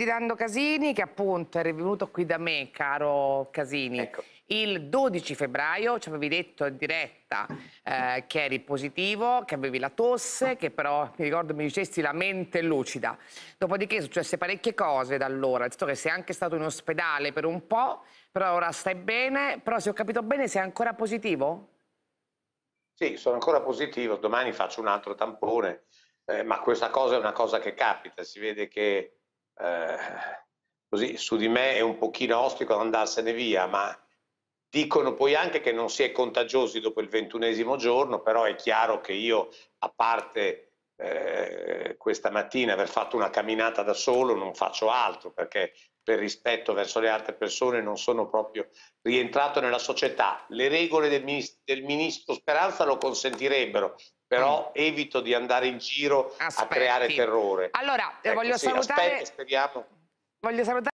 di Lando Casini che appunto è venuto qui da me, caro Casini. Ecco. Il 12 febbraio ci avevi detto in diretta eh, che eri positivo, che avevi la tosse, che però mi ricordo mi dicesti la mente lucida. Dopodiché successe parecchie cose da allora, visto che sei anche stato in ospedale per un po', però ora stai bene, però se ho capito bene sei ancora positivo? Sì, sono ancora positivo, domani faccio un altro tampone, eh, ma questa cosa è una cosa che capita, si vede che eh, così su di me è un pochino ostico ad andarsene via, ma dicono poi anche che non si è contagiosi dopo il ventunesimo giorno, però è chiaro che io, a parte eh, questa mattina aver fatto una camminata da solo, non faccio altro perché per rispetto verso le altre persone non sono proprio rientrato nella società. Le regole del, minist del ministro Speranza lo consentirebbero, però mm. evito di andare in giro Aspetti. a creare terrore. Allora, ecco, voglio sì, salutare... Aspetta, speriamo. Voglio salutare...